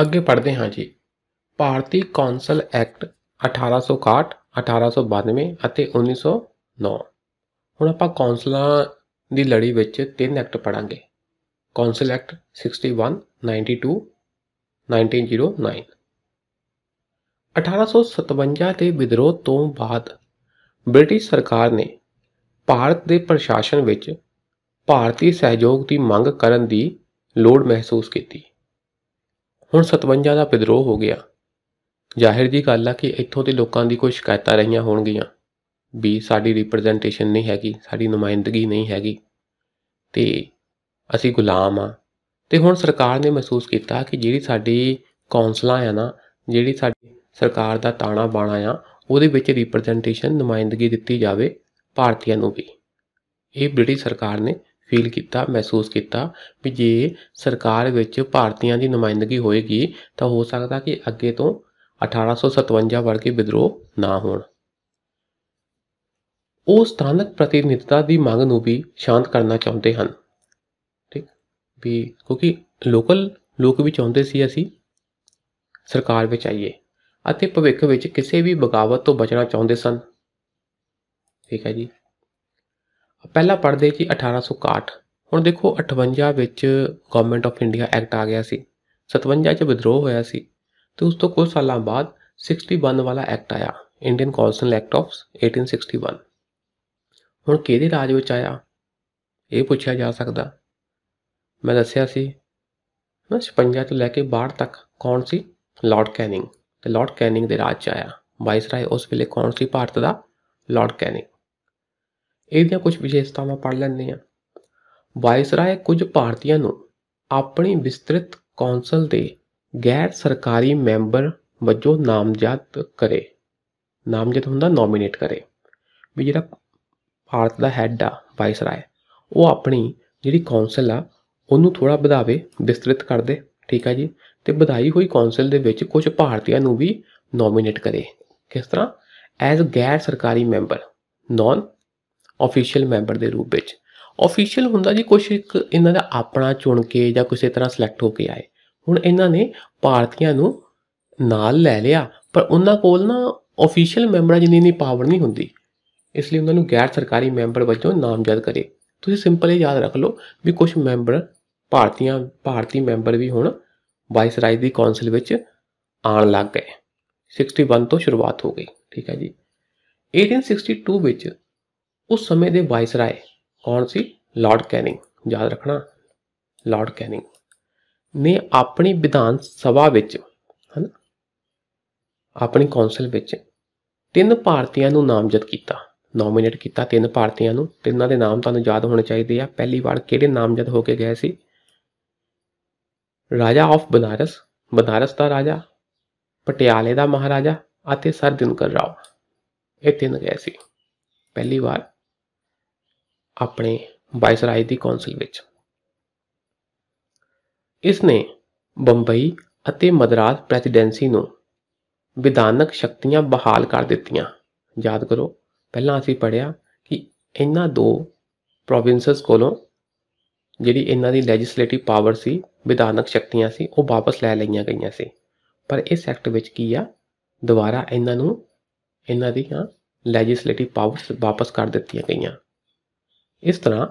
ਅੱਗੇ ਪੜ੍ਹਦੇ ਹਾਂ ਜੀ ਭਾਰਤੀ ਕੌਂਸਲ ਐਕਟ 1861 1892 ਅਤੇ 1909 ਹੁਣ ਆਪਾਂ ਕੌਂਸਲਾਂ ਦੀ ਲੜੀ ਵਿੱਚ ਤਿੰਨ ਐਕਟ ਪੜਾਂਗੇ ਕੌਂਸਲ ਐਕਟ 61 92 1909 1857 ਦੇ ਵਿਦਰੋਹ ਤੋਂ ਬਾਅਦ ਬ੍ਰਿਟਿਸ਼ ਸਰਕਾਰ ਨੇ ਭਾਰਤ ਦੇ ਪ੍ਰਸ਼ਾਸਨ ਵਿੱਚ ਭਾਰਤੀ ਸਹਿਯੋਗ ਦੀ ਮੰਗ ਕਰਨ ਦੀ ਲੋੜ ਮਹਿਸੂਸ ਕੀਤੀ ਹੁਣ 57 ਦਾ ਵਿਦਰੋਹ ਹੋ ਗਿਆ ਜ਼ਾਹਿਰ ਜੀ ਗੱਲ ਆ ਕਿ ਇੱਥੋਂ ਦੇ ਲੋਕਾਂ ਦੀ ਕੋਈ ਸ਼ਿਕਾਇਤਾਂ ਰਹੀਆਂ ਹੋਣਗੀਆਂ ਵੀ ਸਾਡੀ ਰਿਪਰੈਜ਼ੈਂਟੇਸ਼ਨ ਨਹੀਂ ਹੈਗੀ ਸਾਡੀ ਨੁਮਾਇੰਦਗੀ ਨਹੀਂ ਹੈਗੀ ਤੇ ਅਸੀਂ ਗੁਲਾਮ ਆ ਤੇ ਹੁਣ ਸਰਕਾਰ ਨੇ ਮਹਿਸੂਸ ਕੀਤਾ ਕਿ ਜਿਹੜੀ ਸਾਡੀ ਕੌਂਸਲਾਂ ਆ ਨਾ ਜਿਹੜੀ ਸਾਡੀ ਸਰਕਾਰ ਦਾ ਤਾਣਾ ਬਾਣਾ ਆ ਉਹਦੇ ਵਿੱਚ ਰਿਪਰੈਜ਼ੈਂਟੇਸ਼ਨ ਨੁਮਾਇੰਦਗੀ ਦਿੱਤੀ ਜਾਵੇ ਭਾਰਤੀਆਂ ਨੂੰ ਵੀ ਇਹ ਬ੍ਰਿਟਿਸ਼ ਸਰਕਾਰ ਨੇ ਫੀਲ ਕੀਤਾ ਮਹਿਸੂਸ ਕੀਤਾ ਵੀ ਜੇ ਸਰਕਾਰ ਵਿੱਚ ਭਾਰਤੀਆਂ ਦੀ ਨੁਮਾਇੰਦਗੀ ਹੋਏਗੀ ਤਾਂ ਹੋ ਸਕਦਾ ਕਿ ਅੱਗੇ ਤੋਂ 1857 ਵਰਗੇ ਵਿਦਰੋਹ ਨਾ ਹੋਣ ਉਹ ਸਥਾਨਕ ਪ੍ਰਤੀਨਿਧਤਾ ਦੀ ਮੰਗ ਨੂੰ ਵੀ ਸ਼ਾਂਤ ਕਰਨਾ ਚਾਹੁੰਦੇ ਹਨ ਠੀਕ ਵੀ ਕਿਉਂਕਿ ਲੋਕਲ ਲੋਕ ਵੀ ਚਾਹੁੰਦੇ ਸੀ ਅਸੀਂ ਸਰਕਾਰ ਵਿੱਚ ਆਈਏ ਅਤੇ ਭਵਿੱਖ ਵਿੱਚ ਕਿਸੇ ਵੀ ਬਗਾਵਤ ਤੋਂ ਬਚਣਾ ਚਾਹੁੰਦੇ ਸਨ ਠੀਕ ਹੈ ਜੀ ਪਹਿਲਾਂ ਪੜਦੇ ਜੀ 1861 ਹੁਣ ਦੇਖੋ 58 ਵਿੱਚ ਗਵਰਨਮੈਂਟ ਆਫ ਇੰਡੀਆ ਐਕਟ ਆ ਗਿਆ ਸੀ 57 ਚ ਵਿਦਰੋਹ ਹੋਇਆ ਸੀ ਤੇ ਉਸ ਤੋਂ ਕੁਝ ਸਾਲਾਂ ਬਾਅਦ 61 ਵਾਲਾ ਐਕਟ ਆਇਆ ਇੰਡੀਅਨ ਕੌਂਸਲ ਐਕਟ ਆਫ 1861 ਹੁਣ ਕਿਹਦੇ ਰਾਜ ਵਿੱਚ ਆਇਆ ਇਹ ਪੁੱਛਿਆ ਜਾ ਸਕਦਾ ਮੈਂ ਦੱਸਿਆ ਸੀ ਮੈਂ 56 ਤੋਂ ਲੈ ਕੇ 62 ਤੱਕ ਕੌਣ ਸੀ ਲਾਰਡ ਕੈਨਿੰਗ ਤੇ ਲਾਰਡ ਕੈਨਿੰਗ ਦੇ ਰਾਜ ਚ ਆਇਆ ਵਾਇਸਰਾਏ ਉਸ ਵੇਲੇ ਕੌਣ ਸੀ ਭਾਰਤ ਦਾ ਲਾਰਡ ਕੈਨਿੰਗ ਇਹਦੀਆਂ ਕੁਝ ਵਿਸ਼ੇਸ਼ਤਾਵਾਂ ਪੜ ਲੈਂਦੇ ਹਾਂ ਵਾਇਸਰਾਏ ਕੁਝ ਭਾਰਤੀਆਂ ਨੂੰ ਆਪਣੀ ਵਿਸਤ੍ਰਿਤ ਕੌਂਸਲ ਦੇ ਗੈਰ ਸਰਕਾਰੀ ਮੈਂਬਰ ਵਜੋਂ ਨਾਮਜ਼ਦ ਕਰੇ ਨਾਮਜ਼ਦ ਹੁੰਦਾ ਨੋਮੀਨੇਟ ਕਰੇ ਵੀ ਜਿਹੜਾ ਭਾਰਤ ਦਾ ਹੈੱਡ ਆ ਵਾਇਸਰਾਏ ਉਹ ਆਪਣੀ ਜਿਹੜੀ ਕੌਂਸਲ ਆ ਉਹਨੂੰ ਥੋੜਾ ਵਧਾਵੇ ਵਿਸਤ੍ਰਿਤ ਕਰ ਦੇ ਠੀਕ ਆ ਜੀ ਤੇ ਵਧਾਈ ਹੋਈ ਕੌਂਸਲ ਦੇ ਵਿੱਚ ਕੁਝ ਭਾਰਤੀਆਂ ਨੂੰ ਵੀ ਨੋਮੀਨੇਟ ਕਰੇ ਕਿਸ ਤਰ੍ਹਾਂ ਐਜ਼ ਗੈਰ ਸਰਕਾਰੀ ਮੈਂਬਰ ਨਾਨ ਆਫੀਸ਼ੀਅਲ ਮੈਂਬਰ ਦੇ ਰੂਪ ਵਿੱਚ ਆਫੀਸ਼ੀਅਲ ਹੁੰਦਾ ਜੀ ਕੁਝ ਇੱਕ ਇਹਨਾਂ ਦਾ ਆਪਣਾ ਚੁਣ ਕੇ ਜਾਂ ਕਿਸੇ ਤਰ੍ਹਾਂ ਸਿਲੈਕਟ ਹੋ ਕੇ ਆਏ ਹੁਣ ਇਹਨਾਂ ਨੇ ਭਾਰਤੀਆਂ ਨੂੰ ਨਾਲ ਲੈ ਲਿਆ ਪਰ ਉਹਨਾਂ ਕੋਲ ਨਾ ਆਫੀਸ਼ੀਅਲ ਮੈਂਬਰਾਂ ਜਿੰਨੀ ਨਹੀਂ ਪਾਵਰ ਨਹੀਂ ਹੁੰਦੀ ਇਸ ਲਈ ਉਹਨਾਂ ਨੂੰ ਗੈਰ ਸਰਕਾਰੀ ਮੈਂਬਰ ਵਜੋਂ ਨਾਮਜ਼ਦ ਕਰੇ ਤੁਸੀਂ ਸਿੰਪਲ ਇਹ ਯਾਦ ਰੱਖ ਲਓ ਵੀ ਕੁਝ ਮੈਂਬਰ ਭਾਰਤੀਆਂ ਭਾਰਤੀ ਮੈਂਬਰ ਵੀ ਹੁਣ ਵਾਈਸ ਰਾਜ ਦੀ ਕੌਂਸਲ ਵਿੱਚ ਆਣ ਲੱਗ ਗਏ 61 ਤੋਂ ਸ਼ੁਰੂਆਤ ਹੋ ਗਈ ਠੀਕ ਹੈ ਜੀ 1862 ਵਿੱਚ ਉਸ ਸਮੇਂ ਦੇ ਵਾਇਸਰਾਏ ਕੌਣ ਸੀ ਲਾਰਡ ਕੈਨਿੰਗ ਯਾਦ ਰੱਖਣਾ ਲਾਰਡ ਕੈਨਿੰਗ ਨੇ ਆਪਣੀ ਵਿਧਾਨ ਸਭਾ ਵਿੱਚ ਹਨ ਆਪਣੀ ਕੌਂਸਲ ਵਿੱਚ ਤਿੰਨ ਭਾਰਤੀਆਂ ਨੂੰ ਨਾਮਜ਼ਦ ਕੀਤਾ ਨੋਮੀਨੇਟ ਕੀਤਾ ਤਿੰਨ ਭਾਰਤੀਆਂ ਨੂੰ ਤਿੰਨਾਂ ਦੇ ਨਾਮ ਤੁਹਾਨੂੰ ਯਾਦ ਹੋਣੇ ਚਾਹੀਦੇ ਆ ਪਹਿਲੀ ਵਾਰ ਕਿਹੜੇ ਨਾਮਜ਼ਦ ਹੋ ਕੇ ਗਏ ਸੀ ਰਾਜਾ ਆਫ ਬਨਾਰਸ ਬਨਾਰਸ ਦਾ ਰਾਜਾ ਪਟਿਆਲੇ ਦਾ ਮਹਾਰਾਜਾ ਅਤੇ ਸਰ ਦਿਨਕਰ ਰਾਓ ਇਹ ਤਿੰਨ ਗਏ ਸੀ ਪਹਿਲੀ ਵਾਰ ਆਪਣੇ ਵਾਇਸਰਾਇ ਦੀ ਕੌਂਸਲ ਵਿੱਚ ਇਸ ਨੇ ਬੰਬਈ ਅਤੇ ਮਦਰਾਸ ਪ੍ਰੈਜ਼ੀਡੈਂਸੀ ਨੂੰ ਵਿਧਾਨਕ ਸ਼ਕਤੀਆਂ ਬਹਾਲ ਕਰ ਦਿੱਤੀਆਂ ਯਾਦ ਕਰੋ ਪਹਿਲਾਂ ਅਸੀਂ ਪੜਿਆ ਕਿ ਇਹਨਾਂ ਦੋ ਪ੍ਰੋਵਿੰਸਸ ਕੋਲੋਂ ਜਿਹੜੀ ਇਹਨਾਂ ਦੀ ਲੈਜਿਸਲੇਟਿਵ ਪਾਵਰ ਸੀ ਵਿਧਾਨਕ ਸ਼ਕਤੀਆਂ ਸੀ ਉਹ ਵਾਪਸ ਲੈ ਲਈਆਂ ਗਈਆਂ ਸੀ ਪਰ ਇਸ ਐਕਟ ਵਿੱਚ ਕੀ ਆ ਦੁਬਾਰਾ ਇਹਨਾਂ ਨੂੰ ਇਹਨਾਂ ਦੀਆਂ ਲੈਜਿਸਲੇਟਿਵ ਪਾਵਰਸ ਵਾਪਸ ਕਰ ਦਿੱਤੀਆਂ ਗਈਆਂ ਇਸ ਤਰ੍ਹਾਂ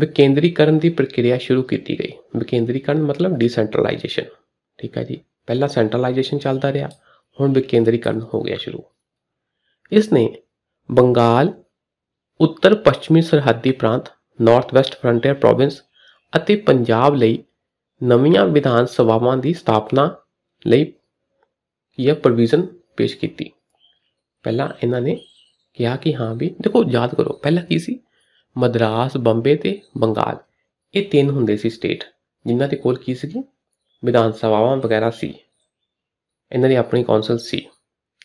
ਵਿਕੇਂਦਰੀਕਰਨ ਦੀ ਪ੍ਰਕਿਰਿਆ ਸ਼ੁਰੂ ਕੀਤੀ ਗਈ ਵਿਕੇਂਦਰੀਕਰਨ ਮਤਲਬ ਡੀਸੈਂਟਰਲਾਈਜੇਸ਼ਨ ਠੀਕ ਹੈ ਜੀ ਪਹਿਲਾਂ ਸੈਂਟਰਲਾਈਜੇਸ਼ਨ ਚੱਲਦਾ ਰਿਹਾ ਹੁਣ ਵਿਕੇਂਦਰੀਕਰਨ ਹੋ ਗਿਆ ਸ਼ੁਰੂ ਇਸ ਨੇ ਬੰਗਾਲ ਉੱਤਰ ਪੱਛਮੀ ਸਰਹੱਦੀ ਪ੍ਰਾਂਤ ਨਾਰਥ ਵੈਸਟ ਫਰੰਟੀਅਰ ਪ੍ਰੋਵਿੰਸ ਅਤੇ ਪੰਜਾਬ ਲਈ ਨਵੀਆਂ ਵਿਧਾਨ ਸਭਾਵਾਂ ਦੀ ਸਥਾਪਨਾ ਲਈ ਇਹ ਪ੍ਰੋਵੀਜ਼ਨ ਪੇਸ਼ ਕੀਤੀ ਪਹਿਲਾਂ ਇਹਨਾਂ ਨੇ ਕਿਹਾ ਕਿ ਹਾਂ ਵੀ ਦੇਖੋ ਯਾਦ ਕਰੋ ਪਹਿਲਾਂ ਕੀ ਸੀ ਮਦਰਾਸ ਬੰਬੇ ਤੇ ਬੰਗਾਲ ਇਹ ਤਿੰਨ ਹੁੰਦੇ ਸੀ ਸਟੇਟ ਜਿਨ੍ਹਾਂ ਦੇ ਕੋਲ ਕੀ ਸੀ ਵਿਧਾਨ ਸਭਾਵਾਂ ਵਗੈਰਾ ਸੀ ਇਹਨਾਂ ਦੀ ਆਪਣੀ ਕੌਂਸਲ ਸੀ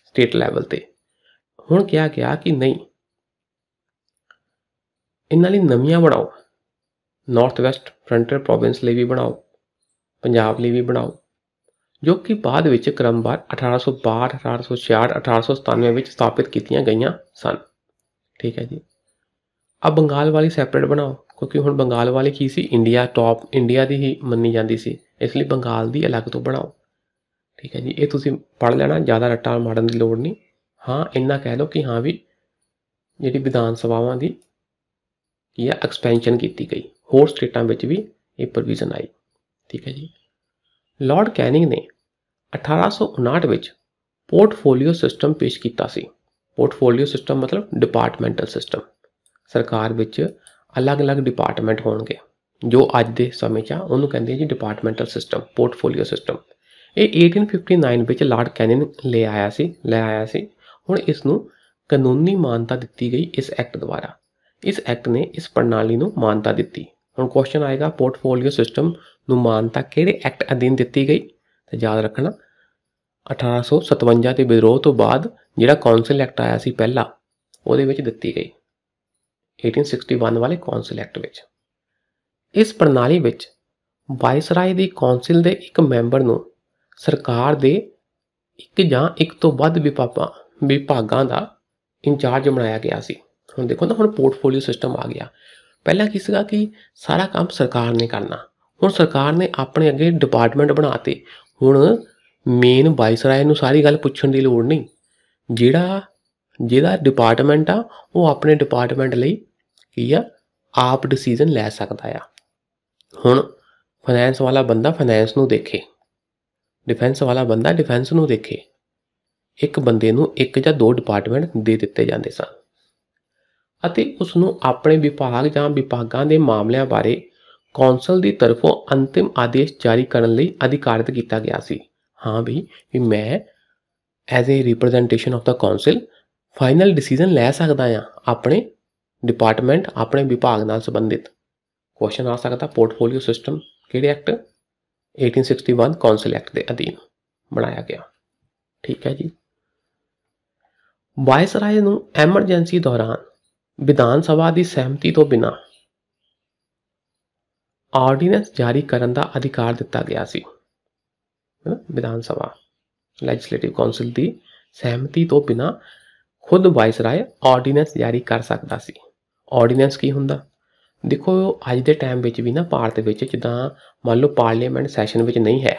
ਸਟੇਟ ਲੈਵਲ ਤੇ ਹੁਣ ਕਿਹਾ ਗਿਆ ਕਿ ਨਹੀਂ ਇਹਨਾਂ ਲਈ ਨਵੀਆਂ ਬਣਾਓ ਨਾਰਥ ਵੈਸਟ ਫਰੰਟੀਅਰ ਪ੍ਰੋਵਿੰਸ ਲਈ ਵੀ ਬਣਾਓ ਪੰਜਾਬ ਲਈ ਵੀ ਬਣਾਓ ਜੋ ਕਿ ਬਾਅਦ ਵਿੱਚ ਕ੍ਰਮਵਾਰ 1862 1864 1897 ਵਿੱਚ ਸਥਾਪਿਤ ਕੀਤੀਆਂ ਗਈਆਂ ਸਨ ਠੀਕ ਹੈ ਜੀ ਆ ਬੰਗਾਲ ਵਾਲੀ ਸੈਪਰੇਟ ਬਣਾਓ ਕਿਉਂਕਿ ਹੁਣ ਬੰਗਾਲ ਵਾਲੀ ਕੀ ਸੀ ਇੰਡੀਆ ਟੌਪ ਇੰਡੀਆ ਦੀ ਹੀ ਮੰਨੀ ਜਾਂਦੀ ਸੀ ਇਸ ਲਈ ਬੰਗਾਲ ਦੀ ਅਲੱਗ ਤੋਂ ਬਣਾਓ ਠੀਕ ਹੈ ਜੀ ਇਹ ਤੁਸੀਂ ਪੜ ਲੈਣਾ ਜ਼ਿਆਦਾ ਰੱਟਾ ਮਾਰਨ ਦੀ ਲੋੜ ਨਹੀਂ ਹਾਂ ਇੰਨਾ ਕਹਿ ਲਓ ਕਿ ਹਾਂ ਵੀ ਜਿਹੜੀ ਵਿਧਾਨ ਸਭਾਵਾਂ ਦੀ ਕੀ ਹੈ ਐਕਸਪੈਂਸ਼ਨ ਕੀਤੀ ਗਈ ਹੋਰ ਸਟੇਟਾਂ ਵਿੱਚ ਵੀ ਇਹ ਪ੍ਰੋਵੀਜ਼ਨ ਆਈ ਠੀਕ ਹੈ ਜੀ ਲਾਰਡ ਕੈਨਿੰਗ ਨੇ 1859 ਵਿੱਚ ਪੋਰਟਫੋਲੀਓ ਸਿਸਟਮ ਪੇਸ਼ ਕੀਤਾ ਸੀ ਪੋਰਟਫੋਲੀਓ ਸਿਸਟਮ ਮਤਲਬ ਡਿਪਾਰਟਮੈਂਟਲ ਸਿਸਟਮ ਸਰਕਾਰ ਵਿੱਚ ਅਲੱਗ-ਅਲੱਗ ਡਿਪਾਰਟਮੈਂਟ ਹੋਣਗੇ ਜੋ ਅੱਜ ਦੇ ਸਮੇਂ 'ਚ ਉਹਨੂੰ ਕਹਿੰਦੇ ਜੀ ਡਿਪਾਰਟਮੈਂਟਲ ਸਿਸਟਮ ਪੋਰਟਫੋਲੀਓ ਸਿਸਟਮ ਇਹ 1859 ਵਿੱਚ ਲਾਰਡ ਕੈਨਨ ਲੈ ਆਇਆ ਸੀ ਲੈ ਆਇਆ ਸੀ ਹੁਣ ਇਸ ਨੂੰ ਕਾਨੂੰਨੀ ਮਾਨਤਾ ਦਿੱਤੀ ਗਈ ਇਸ ਐਕਟ ਦੁਆਰਾ ਇਸ ਐਕਟ ਨੇ ਇਸ ਪ੍ਰਣਾਲੀ ਨੂੰ ਮਾਨਤਾ ਦਿੱਤੀ ਹੁਣ ਕੁਐਸਚਨ ਆਏਗਾ ਪੋਰਟਫੋਲੀਓ ਸਿਸਟਮ ਨੂੰ ਮਾਨਤਾ ਕਿਹੜੇ ਐਕਟ ਅਧੀਨ ਦਿੱਤੀ ਗਈ ਤੇ ਯਾਦ ਰੱਖਣਾ 1857 ਦੇ ਵਿਦਰੋਹ ਤੋਂ ਬਾਅਦ ਜਿਹੜਾ ਕਾਉਂਸਲ ਐਕਟ ਆਇਆ ਸੀ ਪਹਿਲਾ ਉਹਦੇ ਵਿੱਚ ਦਿੱਤੀ ਗਈ 1861 ਵਾਲੇ ਕੌਂਸਲ ਐਕਟ ਵਿੱਚ ਇਸ ਪ੍ਰਣਾਲੀ ਵਿੱਚ ਵਾਇਸਰਾਏ ਦੀ ਕੌਂਸਲ ਦੇ ਇੱਕ ਮੈਂਬਰ ਨੂੰ ਸਰਕਾਰ ਦੇ ਇੱਕ ਜਾਂ ਇੱਕ ਤੋਂ ਵੱਧ ਵਿਭਾਗਾਂ ਵਿਭਾਗਾਂ ਦਾ ਇੰਚਾਰਜ ਬਣਾਇਆ ਗਿਆ ਸੀ ਹੁਣ ਦੇਖੋ ਨਾ ਹੁਣ ਪੋਰਟਫੋਲੀਓ ਸਿਸਟਮ ਆ ਗਿਆ ਪਹਿਲਾਂ ਕੀ ਸੀਗਾ ਕਿ ਸਾਰਾ ਕੰਮ ਸਰਕਾਰ ਨੇ ਕਰਨਾ ਹੁਣ ਸਰਕਾਰ ਨੇ ਆਪਣੇ ਅੱਗੇ ਡਿਪਾਰਟਮੈਂਟ ਬਣਾਤੇ ਹੁਣ ਮੇਨ ਵਾਇਸਰਾਏ ਨੂੰ ਸਾਰੀ ਗੱਲ ਪੁੱਛਣ ਦੀ ਲੋੜ ਨਹੀਂ ਜਿਹੜਾ ਜਿਹਦਾ ਡਿਪਾਰਟਮੈਂਟ ਆ ਉਹ ਆਪਣੇ ਡਿਪਾਰਟਮੈਂਟ ਲਈ ਕੀ ਆ ਆਪ ਡਿਸੀਜਨ ਲੈ ਸਕਦਾ ਆ ਹੁਣ ਫਾਈਨੈਂਸ ਵਾਲਾ ਬੰਦਾ ਫਾਈਨੈਂਸ ਨੂੰ ਦੇਖੇ ਡਿਫੈਂਸ ਵਾਲਾ ਬੰਦਾ ਡਿਫੈਂਸ ਨੂੰ ਦੇਖੇ ਇੱਕ ਬੰਦੇ ਨੂੰ ਇੱਕ ਜਾਂ ਦੋ ਡਿਪਾਰਟਮੈਂਟ ਦੇ ਦਿੱਤੇ ਜਾਂਦੇ ਸਨ ਅਤੇ ਉਸ ਨੂੰ ਆਪਣੇ ਵਿਭਾਗ ਜਾਂ ਵਿਭਾਗਾਂ ਦੇ ਮਾਮਲਿਆਂ ਬਾਰੇ ਕੌਂਸਲ ਦੀ ਤਰਫੋਂ ਅੰਤਿਮ ਆਦੇਸ਼ ਜਾਰੀ ਕਰਨ ਲਈ ਅਧਿਕਾਰਤ ਕੀਤਾ ਗਿਆ ਸੀ ਹਾਂ ਵੀ ਮੈਂ as a representation of the council final decision ਲੈ ਸਕਦਾ ਆ ਆਪਣੇ ਡਿਪਾਰਟਮੈਂਟ ਆਪਣੇ ਵਿਭਾਗ ਨਾਲ ਸੰਬੰਧਿਤ ਕੁਐਸਚਨ ਆ ਸਕਦਾ ਪੋਰਟਫੋਲੀਓ ਸਿਸਟਮ ਕਿਹੜੇ ਐਕਟ 1861 ਕੌਂਸਲ ਐਕਟ ਦੇ ਅਧੀਨ ਬਣਾਇਆ ਗਿਆ ਠੀਕ ਹੈ ਜੀ ਵਾਇਸਰਾਏ ਨੂੰ ਐਮਰਜੈਂਸੀ ਦੌਰਾਨ ਵਿਧਾਨ ਸਭਾ ਦੀ ਸਹਿਮਤੀ ਤੋਂ ਬਿਨਾ ਆਰਡੀਨੈਂਸ ਜਾਰੀ ਕਰਨ ਦਾ ਅਧਿਕਾਰ ਦਿੱਤਾ ਗਿਆ ਸੀ ਵਿਧਾਨ ਸਭਾ ਲੈਜਿਸਲੇਟਿਵ ਕਾਉਂਸਲ ਦੀ ਸਹਿਮਤੀ ਤੋਂ ਬਿਨਾ ਖੁਦ ਵਾਇਸਰਾਏ ਆਰਡੀਨੈਂਸ ਜਾਰੀ ਕਰ ਸਕਦਾ ਸੀ ਆਰਡੀਨੈਂਸ ਕੀ ਹੁੰਦਾ ਦੇਖੋ ਅੱਜ ਦੇ ਟਾਈਮ ਵਿੱਚ ਵੀ ਨਾ ਭਾਰਤ ਵਿੱਚ ਜਿੱਦਾਂ ਮੰਨ ਲਓ ਪਾਰਲੀਮੈਂਟ ਸੈਸ਼ਨ ਵਿੱਚ ਨਹੀਂ ਹੈ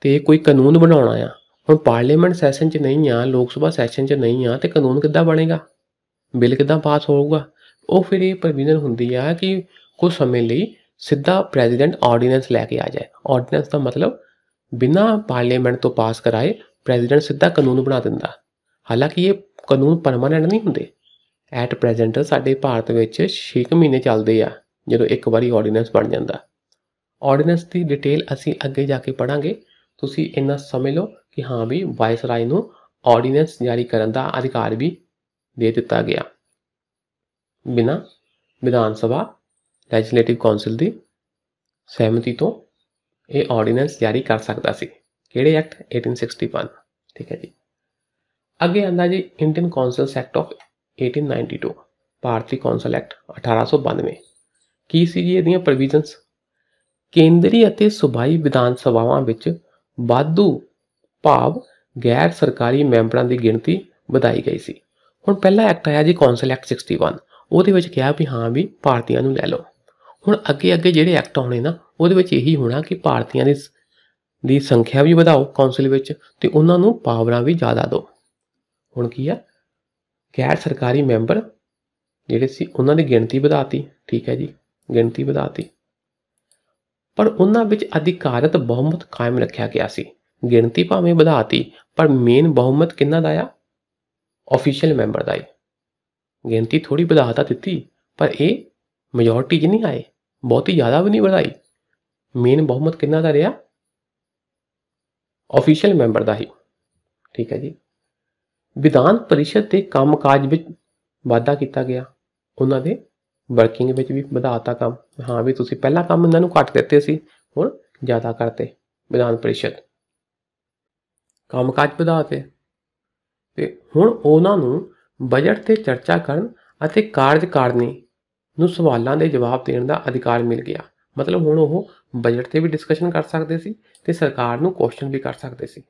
ਤੇ ਕੋਈ ਕਾਨੂੰਨ ਬਣਾਉਣਾ ਆ ਹੁਣ ਪਾਰਲੀਮੈਂਟ ਸੈਸ਼ਨ 'ਚ ਨਹੀਂ ਆ ਲੋਕ ਸਭਾ ਸੈਸ਼ਨ 'ਚ ਨਹੀਂ ਆ ਤੇ ਕਾਨੂੰਨ ਕਿੱਦਾਂ ਬਣੇਗਾ ਬਿੱਲ ਕਿੱਦਾਂ ਪਾਸ ਹੋਊਗਾ ਉਹ ਫਿਰ ਇਹ ਪ੍ਰੋਵੀਜ਼ਨ ਹੁੰਦੀ ਆ ਕਿ ਕੁਝ ਸਮੇਂ ਲਈ ਸਿੱਧਾ ਪ੍ਰੈਜ਼ੀਡੈਂਟ ਆਰਡੀਨੈਂਸ ਲੈ ਕੇ ਆ ਜਾਏ ਆਰਡੀਨੈਂਸ ਦਾ ਮਤਲਬ ਬਿਨਾਂ ਪਾਰਲੀਮੈਂਟ ਤੋਂ ਪਾਸ ਕਰਾਏ ਪ੍ਰੈਜ਼ੀਡੈਂਟ ਸਿੱਧਾ ਕਾਨੂੰਨ ਬਣਾ ਦਿੰਦਾ ਹਾਲਾਂਕਿ ਇਹ ਕਾਨੂੰਨ ਪਰਮਾਨੈਂਟ ਨਹੀਂ ਹੁੰਦੇ ਐਟ ਪ੍ਰੈਜ਼ੈਂਟ ਸਾਡੇ ਭਾਰਤ ਵਿੱਚ 6 ਮਹੀਨੇ ਚੱਲਦੇ ਆ ਜਦੋਂ ਇੱਕ ਵਾਰੀ ਆਰਡੀਨੈਂਸ ਬਣ ਜਾਂਦਾ ਆਰਡੀਨੈਂਸ ਦੀ ਡਿਟੇਲ ਅਸੀਂ ਅੱਗੇ ਜਾ ਕੇ ਪੜਾਂਗੇ ਤੁਸੀਂ ਇੰਨਾ ਸਮਝ ਲਓ ਕਿ ਹਾਂ ਵੀ ਵਾਇਸ ਰਾਏ ਨੂੰ ਆਰਡੀਨੈਂਸ ਜਾਰੀ ਕਰਨ ਦਾ ਅਧਿਕਾਰ ਵੀ ਦੇ ਦਿੱਤਾ ਗਿਆ ਬਿਨਾ ਵਿਧਾਨ ਸਭਾ ਲੈਜਿਸਲੇਟਿਵ ਕਾਉਂਸਲ ਦੀ ਸਹਿਮਤੀ ਤੋਂ ਇਹ ਆਰਡੀਨੈਂਸ ਜਾਰੀ ਕਰ ਸਕਦਾ ਸੀ ਕਿਹੜੇ ਐਕਟ 1861 ਠੀਕ ਹੈ ਜੀ ਅੱਗੇ ਆਂਦਾ ਜੀ ਇੰਡੀਅਨ ਕੌਂਸਲ ਐਕਟ ਆਫ 1892 ਭਾਰਤੀ ਕਾਉਂਸਲ ਐਕਟ 1892 ਕੀ ਸੀ ਜੀ ਇਹਦੀਆਂ ਪ੍ਰੋਵੀਜ਼ਨਸ ਕੇਂਦਰੀ ਅਤੇ ਸੂਬਾਈ ਵਿਧਾਨ ਸਭਾਵਾਂ ਵਿੱਚ ਵਾਧੂ ਭਾਵ ਗੈਰ ਸਰਕਾਰੀ ਮੈਂਬਰਾਂ ਦੀ ਗਿਣਤੀ ਵਧਾਈ ਗਈ ਸੀ ਹੁਣ ਪਹਿਲਾ ਐਕਟ ਆਇਆ ਜੀ ਕਾਉਂਸਲ ਐਕਟ 61 ਉਹਦੇ ਵਿੱਚ ਕਿਹਾ ਵੀ ਹਾਂ ਵੀ ਭਾਰਤੀਆਂ ਨੂੰ ਲੈ ਲਓ ਹੁਣ ਅੱਗੇ ਅੱਗੇ ਜਿਹੜੇ ਐਕਟ ਆਉਣੇ ਨਾ ਉਹਦੇ ਵਿੱਚ ਇਹੀ ਹੋਣਾ ਕਿ ਭਾਰਤੀਆਂ ਦੀ ਦੀ ਸੰਖਿਆ ਵੀ ਵਧਾਓ ਕਾਉਂਸਲ ਵਿੱਚ ਤੇ ਉਹਨਾਂ ਨੂੰ ਪਾਵਰਾਂ ਵੀ ਜ਼ਿਆਦਾ ਦਿਓ ਹੁਣ ਕੀ ਆ ਗੈਰ ਸਰਕਾਰੀ ਮੈਂਬਰ ਜਿਹੜੇ ਸੀ ਉਹਨਾਂ ਦੀ ਗਿਣਤੀ ਵਧਾਤੀ ਠੀਕ ਹੈ ਜੀ ਗਿਣਤੀ ਵਧਾਤੀ ਪਰ ਉਹਨਾਂ ਵਿੱਚ ਅਧਿਕਾਰਤ ਬਹੁਮਤ ਕਾਇਮ ਰੱਖਿਆ ਗਿਆ ਸੀ ਗਿਣਤੀ ਭਾਵੇਂ ਵਧਾਤੀ ਪਰ ਮੇਨ ਬਹੁਮਤ ਕਿੰਨਾ ਦਾ ਆ ਆਫੀਸ਼ੀਅਲ ਮੈਂਬਰ ਦਾ ਹੀ ਗਿਣਤੀ ਥੋੜੀ ਵਧਾਤਾ ਦਿੱਤੀ ਪਰ ਇਹ ਮੈਜੋਰਟੀ 'ਚ ਨਹੀਂ ਆਏ ਬਹੁਤੀ ਜ਼ਿਆਦਾ ਵੀ ਨਹੀਂ ਵਧਾਈ ਮੇਨ ਬਹੁਮਤ ਕਿੰਨਾ ਦਾ ਰਿਹਾ ਆਫੀਸ਼ੀਅਲ ਮੈਂਬਰ ਦਾ ਹੀ ਠੀਕ ਹੈ ਜੀ ਵਿਧਾਨ ਪਰਿਸ਼ਦ ਦੇ ਕੰਮਕਾਜ ਵਿੱਚ ਵਾਧਾ ਕੀਤਾ ਗਿਆ ਉਹਨਾਂ ਦੇ ਵਰਕਿੰਗ ਵਿੱਚ ਵੀ ਵਧਾਤਾ ਕੰਮ ਹਾਂ ਵੀ ਤੁਸੀਂ ਪਹਿਲਾਂ ਕੰਮ ਇਹਨਾਂ ਨੂੰ ਘੱਟ ਦਿੱਤੇ ਸੀ ਹੁਣ ਜ਼ਿਆਦਾ ਕਰਤੇ ਵਿਧਾਨ ਪਰਿਸ਼ਦ ਕੰਮਕਾਜ ਵਧਾਤੇ ਤੇ ਹੁਣ ਉਹਨਾਂ ਨੂੰ ਬਜਟ ਤੇ ਚਰਚਾ ਕਰਨ ਅਤੇ ਕਾਰਜਕਾਰਨੀ ਨੂੰ ਸਵਾਲਾਂ ਦੇ ਜਵਾਬ ਦੇਣ ਦਾ ਅਧਿਕਾਰ ਮਿਲ ਗਿਆ ਮਤਲਬ ਹੁਣ ਉਹ ਬਜਟ ਤੇ ਵੀ ਡਿਸਕਸ਼ਨ ਕਰ ਸਕਦੇ ਸੀ ਤੇ ਸਰਕਾਰ ਨੂੰ ਕੁਐਸਚਨ ਵੀ ਕਰ ਸਕਦੇ ਸੀ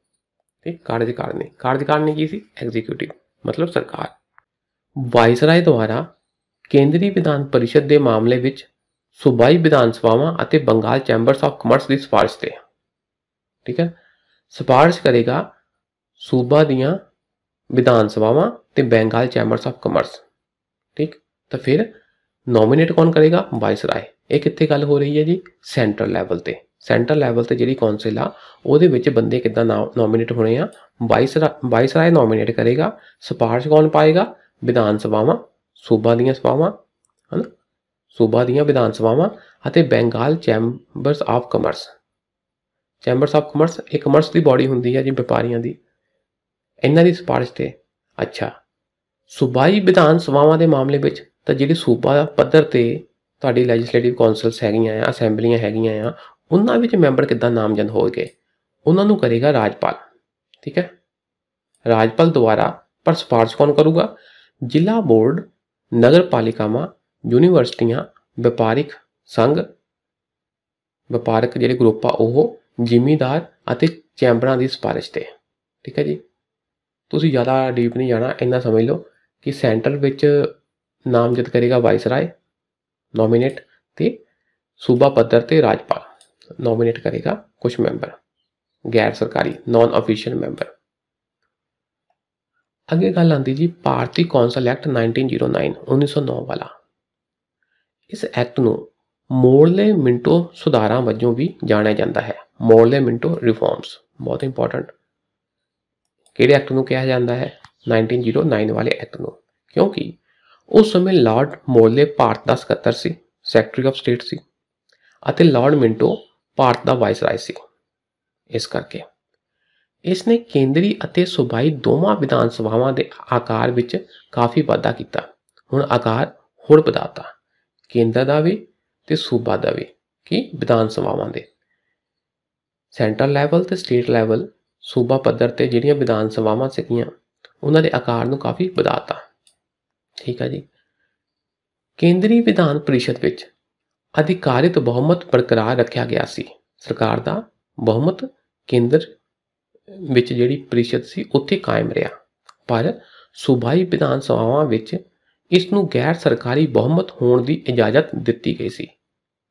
ਇੱਕ कार्यकारिणी कार्यकारिणी ਕੀ ਸੀ ਐਗਜ਼ੀਕਿਊਟਿਵ ਮਤਲਬ ਸਰਕਾਰ ਵਾਇਸਰਾਏ ਦੁਆਰਾ ਕੇਂਦਰੀ ਵਿਧਾਨ ਪਰਿਸ਼ਦ ਦੇ ਮਾਮਲੇ ਵਿੱਚ ਸੂਬਾਈ ਵਿਧਾਨ ਸਭਾਵਾਂ ਅਤੇ ਬੰਗਾਲ ਚੈਂਬਰਸ ਆਫ ਕਮਰਸ ਦੀ ਸਿਫਾਰਿਸ਼ ਤੇ ਠੀਕ ਹੈ ਸਿਫਾਰਿਸ਼ ਕਰੇਗਾ ਸੂਬਾ ਦੀਆਂ ਵਿਧਾਨ ਸਭਾਵਾਂ ਤੇ ਬੰਗਾਲ ਚੈਂਬਰਸ ਆਫ ਕਮਰਸ ਠੀਕ ਤਾਂ ਫਿਰ ਨੋਮੀਨੇਟ ਕੌਣ ਕਰੇਗਾ ਵਾਇਸਰਾਏ ਇਹ ਕਿੱਥੇ ਗੱਲ ਹੋ ਰਹੀ ਹੈ ਜੀ ਸੈਂਟਰਲ ਲੈਵਲ ਤੇ ਸੈਂਟਰ ਲੈਵਲ ਤੇ ਜਿਹੜੀ ਕੌਂਸਲ ਆ ਉਹਦੇ ਵਿੱਚ ਬੰਦੇ ਕਿੱਦਾਂ ਨਾਮਿਨੇਟ ਹੋਣੇ ਆ 22 22 ਰਾਏ ਨਾਮਿਨੇਟ ਕਰੇਗਾ ਸਪਾਰਸ਼ ਕੌਣ ਪਾਏਗਾ ਵਿਧਾਨ ਸਭਾਵਾਂ ਸੂਬਾ ਦੀਆਂ ਸਭਾਵਾਂ ਹਨ ਸੂਬਾ ਦੀਆਂ ਵਿਧਾਨ ਸਭਾਵਾਂ ਅਤੇ Bengal chambers of commerce chambers of commerce ਇੱਕ ਕਮਰਸ ਦੀ ਬਾਡੀ ਹੁੰਦੀ ਹੈ ਜਿਵੇਂ ਵਪਾਰੀਆਂ ਦੀ ਇਹਨਾਂ ਦੀ ਸਪਾਰਸ਼ ਤੇ ਅੱਛਾ ਸੂਬਾਈ ਵਿਧਾਨ ਸਭਾਵਾਂ ਦੇ ਮਾਮਲੇ ਵਿੱਚ ਤਾਂ ਜਿਹੜੀ ਸੂਬਾ ਪੱਧਰ ਤੇ ਤੁਹਾਡੀ ਲੈਜਿਸਲੇਟਿਵ ਕਾਉਂਸਲਸ ਹੈਗੀਆਂ ਆ ਅਸੈਂਬਲੀਆਂ ਹੈਗੀਆਂ ਆ ਉਹਨਾਂ ਵਿੱਚ ਮੈਂਬਰ ਕਿੱਦਾਂ ਨਾਮਜ਼ਦ ਹੋਣਗੇ ਉਹਨਾਂ ਨੂੰ ਕਰੇਗਾ ਰਾਜਪਾਲ ਠੀਕ ਹੈ ਰਾਜਪਾਲ ਦੁਆਰਾ ਪਰ ਸਿਫਾਰਸ਼ ਕੌਣ ਕਰੂਗਾ ਜ਼ਿਲ੍ਹਾ ਬੋਰਡ ਨਗਰਪਾਲਿਕਾਵਾਂ ਯੂਨੀਵਰਸਿਟੀਆਂ ਵਪਾਰਿਕ ਸੰਘ ਵਪਾਰਕ ਜਿਹੜੇ ਗਰੁੱਪ ਆ ਉਹ ਜ਼ਿਮੀਦਾਰ ਅਤੇ ਚੈਂਬਰਾਂ ਦੀ ਸਿਫਾਰਿਸ਼ ਤੇ ਠੀਕ ਹੈ ਜੀ ਤੁਸੀਂ ਜ਼ਿਆਦਾ ਡੀਪ ਨਹੀਂ ਜਾਣਾ ਇੰਨਾ ਸਮਝ ਲਓ ਕਿ ਸੈਂਟਰ ਵਿੱਚ ਨਾਮਜ਼ਦ ਕਰੇਗਾ ਵਾਇਸਰਾਏ ਨੋਮੀਨੇਟ ਤੇ ਸੂਬਾ ਪੱਧਰ ਤੇ ਰਾਜਪਾਲ ਨੋਮੀਨੇਟ ਕਰੇਗਾ ਕੁਝ ਮੈਂਬਰ ਗੈਰ ਸਰਕਾਰੀ ਨਾਨ ਅਫੀਸ਼ੀਅਲ ਮੈਂਬਰ ਅੱਗੇ ਗੱਲ ਆਂਦੀ ਜੀ ਭਾਰਤੀ ਕੌਂਸਲ ਐਕਟ 1909 1909 ਵਾਲਾ ਇਸ ਐਕਟ ਨੂੰ ਮੋਰਲੇ ਮਿੰਟੋ ਸੁਧਾਰਾਂ ਵਜੋਂ ਵੀ ਜਾਣਿਆ ਜਾਂਦਾ ਹੈ ਮੋਰਲੇ ਮਿੰਟੋ ਰਿਫਾਰਮਸ ਬਹੁਤ ਇੰਪੋਰਟੈਂਟ ਕਿਹੜੇ ਐਕਟ ਨੂੰ ਕਿਹਾ ਜਾਂਦਾ ਹੈ 1909 ਵਾਲੇ ਐਕਟ ਨੂੰ ਕਿਉਂਕਿ ਉਸ ਸਮੇਂ ਲਾਰਡ ਮੋਰਲੇ ਭਾਰਤ ਦਾ ਸਕੱਤਰ ਸੀ ਸੈਕਟਰੀ ਆਫ ਸਟੇਟ ਸੀ ਅਤੇ ਲਾਰਡ ਮਿੰਟੋ ਭਾਰਤ ਦਾ ਰਾਏ ਸੀ ਇਸ ਕਰਕੇ ਇਸ ਨੇ ਕੇਂਦਰੀ ਅਤੇ ਸੂਬਾਈ ਦੋਵਾਂ ਵਿਧਾਨ ਸਭਾਵਾਂ ਦੇ ਆਕਾਰ ਵਿੱਚ ਕਾਫੀ ਵਾਧਾ ਕੀਤਾ ਹੁਣ ਆਕਾਰ ਹੋਰ ਵਧਾਤਾ ਕੇਂਦਰ ਦਾ ਵੀ ਤੇ ਸੂਬਾ ਦਾ ਵੀ ਕੀ ਵਿਧਾਨ ਸਭਾਵਾਂ ਦੇ ਸੈਂਟਰਲ ਲੈਵਲ ਤੇ ਸਟੇਟ ਲੈਵਲ ਸੂਬਾ ਪੱਧਰ ਤੇ ਜਿਹੜੀਆਂ ਵਿਧਾਨ ਸਭਾਵਾਂ ਸੀਗੀਆਂ ਉਹਨਾਂ ਦੇ ਆਕਾਰ ਨੂੰ ਕਾਫੀ ਵਧਾਤਾ ਠੀਕ ਹੈ ਜੀ ਕੇਂਦਰੀ ਵਿਧਾਨ ਪਰਿਸ਼ਦ ਵਿੱਚ ਅਧਿਕਾਰਿਤ ਬਹੁਮਤ ਬਰਕਰਾਰ ਰੱਖਿਆ ਗਿਆ ਸੀ ਸਰਕਾਰ ਦਾ ਬਹੁਮਤ ਕੇਂਦਰ ਵਿੱਚ ਜਿਹੜੀ ਪ੍ਰੀਸ਼ਦ ਸੀ ਉੱਥੇ ਕਾਇਮ ਰਿਹਾ ਪਰ ਸੂਬਾਈ ਵਿਧਾਨ ਸਭਾਵਾਂ ਵਿੱਚ ਇਸ ਨੂੰ ਗੈਰ ਸਰਕਾਰੀ ਬਹੁਮਤ ਹੋਣ ਦੀ ਇਜਾਜ਼ਤ ਦਿੱਤੀ ਗਈ ਸੀ